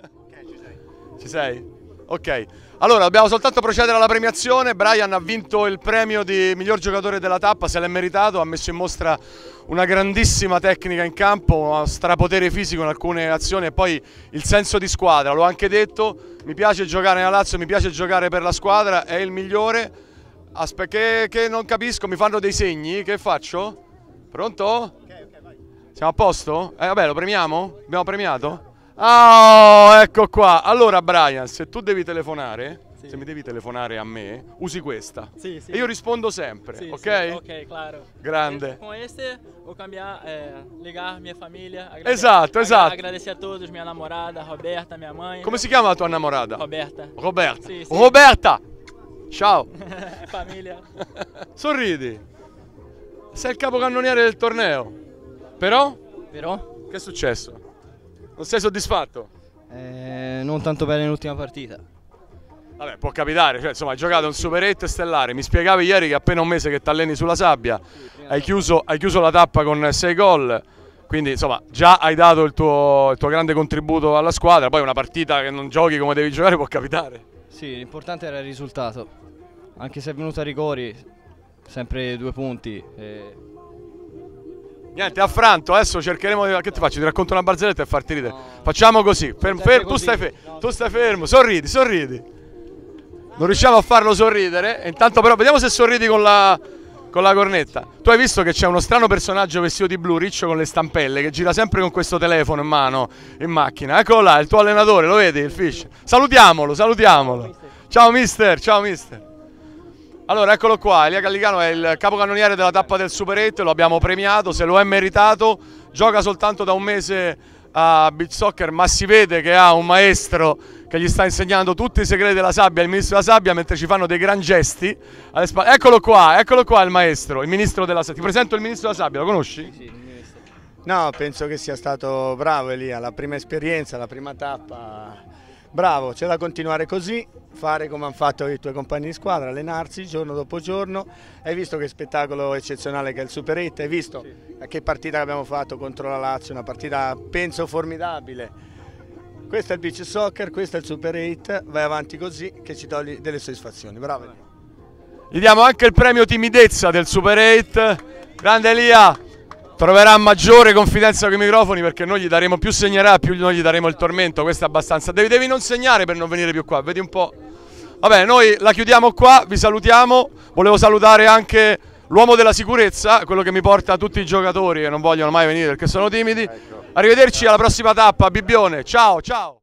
Ok, ci sei. Ci sei? Ok, allora dobbiamo soltanto procedere alla premiazione. Brian ha vinto il premio di miglior giocatore della tappa, se l'è meritato, ha messo in mostra una grandissima tecnica in campo, uno strapotere fisico in alcune azioni e poi il senso di squadra, l'ho anche detto, mi piace giocare nella Lazio, mi piace giocare per la squadra, è il migliore. Aspetta, che, che, non capisco, mi fanno dei segni, che faccio? Pronto? Ok, ok, vai. Siamo a posto? Eh vabbè, lo premiamo? Abbiamo premiato? Oh, ecco qua. Allora, Brian, se tu devi telefonare, sì. se mi devi telefonare a me, usi questa. Sì, sì. E io rispondo sempre, sí, ok? Sí, ok, claro. Grande. Eh, Con este ho cambiato, eh, legato minha família. Agradecer, esatto, esatto. Agradecer a tutti, mia namorada, Roberta, mia mãe. Come si chiama la tua namorada? Roberta. Roberta. Sì, sì. Roberta! Ciao. famiglia. Sorridi. Sei il capocannoniere del torneo. Però? Però? Che è successo? Non sei soddisfatto? Eh, non tanto bene l'ultima partita. Vabbè, può capitare, cioè, insomma, hai giocato un superetto stellare. Mi spiegavi ieri che appena un mese che ti alleni sulla sabbia, hai chiuso, hai chiuso la tappa con 6 gol. Quindi insomma già hai dato il tuo, il tuo grande contributo alla squadra, poi una partita che non giochi come devi giocare può capitare. Sì, l'importante era il risultato, anche se è venuto a rigori, sempre due punti. E eh, Niente, affranto, adesso cercheremo di... Che ti faccio? Ti racconto una barzelletta e farti ridere. Facciamo così, ferm, ferm, tu, stai fermo, tu stai fermo, sorridi, sorridi. Non riusciamo a farlo sorridere, intanto però vediamo se sorridi con la, con la cornetta. Tu hai visto che c'è uno strano personaggio vestito di blu, riccio con le stampelle, che gira sempre con questo telefono in mano, in macchina. Eccolo là, il tuo allenatore, lo vedi, il Fish. Salutiamolo, salutiamolo. Ciao mister, ciao mister. Allora, eccolo qua, Elia Gallicano è il capocannoniere della tappa del Super 8, lo abbiamo premiato, se lo è meritato, gioca soltanto da un mese a beach soccer, ma si vede che ha un maestro che gli sta insegnando tutti i segreti della sabbia, il ministro della sabbia, mentre ci fanno dei gran gesti. Eccolo qua, eccolo qua il maestro, il ministro della sabbia. Ti presento il ministro della sabbia, lo conosci? Sì, sì. No, penso che sia stato bravo Elia, la prima esperienza, la prima tappa Bravo, c'è da continuare così, fare come hanno fatto i tuoi compagni di squadra, allenarsi giorno dopo giorno. Hai visto che spettacolo eccezionale che è il Super 8, hai visto sì. che partita abbiamo fatto contro la Lazio, una partita penso formidabile. Questo è il beach soccer, questo è il Super 8, vai avanti così che ci togli delle soddisfazioni. Bravo. Gli diamo anche il premio timidezza del Super 8. Grande Elia, troverà maggiore confidenza con i microfoni perché noi gli daremo più segnerà, più noi gli daremo il tormento, questo è abbastanza. Devi, devi non segnare per non venire più qua, vedi un po'. Vabbè, noi la chiudiamo qua, vi salutiamo. Volevo salutare anche l'uomo della sicurezza, quello che mi porta tutti i giocatori che non vogliono mai venire perché sono timidi. Ecco. Arrivederci alla prossima tappa, Bibione. Ciao, ciao.